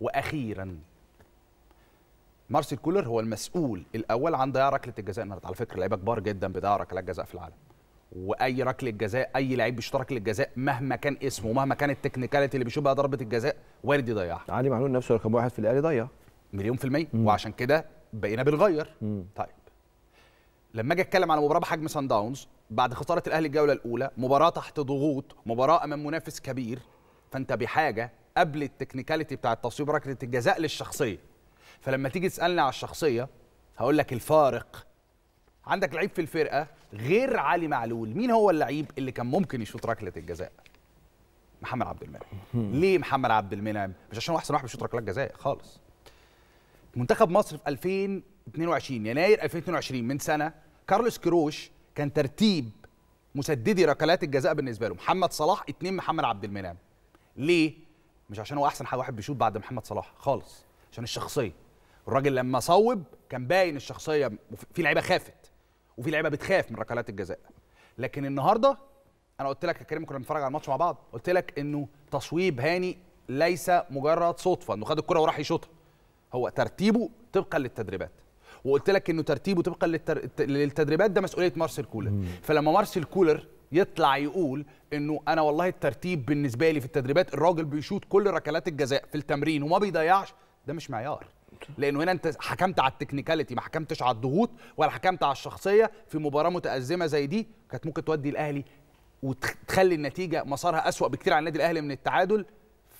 واخيرا مارسيل كولر هو المسؤول الاول عن ضياع ركله الجزاء النهارده على فكره لعيبه كبار جدا بيضيعوا ركلات جزاء في العالم واي ركله جزاء اي لعيب بيشترك ركله جزاء مهما كان اسمه مهما كان التكنيكاليتي اللي بيشوفها ضربه الجزاء وارد يضيعها علي معلول نفسه رقم واحد في الاهلي ضيع مليون في الميه مم. وعشان كده بقينا بنغير طيب لما اجي اتكلم على مباراه بحجم سان داونز بعد خساره الاهلي الجوله الاولى مباراه تحت ضغوط مباراه امام منافس كبير فانت بحاجه قبل التكنيكاليتي بتاع التصويب ركله الجزاء للشخصيه فلما تيجي تسالني على الشخصيه هقول لك الفارق عندك لعيب في الفرقه غير علي معلول مين هو اللعيب اللي كان ممكن يشوط ركله الجزاء محمد عبد المنعم ليه محمد عبد المنعم مش عشان هو احسن واحد بيشوط ركلات جزاء خالص منتخب مصر في 2022 يناير 2022 من سنه كارلوس كروش كان ترتيب مسددي ركلات الجزاء بالنسبه له محمد صلاح اثنين محمد عبد المنعم ليه مش عشان هو احسن حد واحد بيشوط بعد محمد صلاح خالص عشان الشخصيه الراجل لما صوب كان باين الشخصيه في لعيبه خافت وفي لعيبه بتخاف من ركلات الجزاء لكن النهارده انا قلت لك يا كريم كنا بنتفرج على الماتش مع بعض قلت لك انه تصويب هاني ليس مجرد صدفه انه خد الكره وراح يشوطها هو ترتيبه طبقا للتدريبات وقلت لك انه ترتيبه طبقا للتدريبات ده مسؤوليه مارسيل كولر فلما مارسيل كولر يطلع يقول انه انا والله الترتيب بالنسبه لي في التدريبات الراجل بيشوط كل ركلات الجزاء في التمرين وما بيضيعش ده مش معيار لانه هنا انت حكمت على التكنيكاليتي ما حكمتش على الضغوط ولا حكمت على الشخصيه في مباراه متازمه زي دي كانت ممكن تودي الاهلي وتخلي النتيجه مسارها اسوا بكتير على النادي الاهلي من التعادل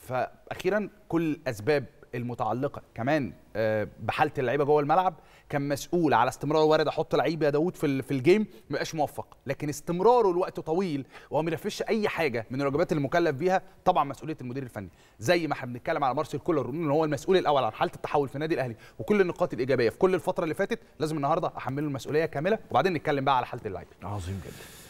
فاخيرا كل اسباب المتعلقه كمان آه، بحاله اللعيبه جوه الملعب كان مسؤول على استمرار وارد احط لعيب يا داوود في في الجيم ما موفق لكن استمراره لوقت طويل وهو ما اي حاجه من الواجبات المكلف بيها طبعا مسؤوليه المدير الفني زي ما احنا بنتكلم على مارسيل كولر ان هو المسؤول الاول عن حاله التحول في النادي الاهلي وكل النقاط الايجابيه في كل الفتره اللي فاتت لازم النهارده احمله المسؤوليه كامله وبعدين نتكلم بقى على حاله اللعيبه عظيم جدا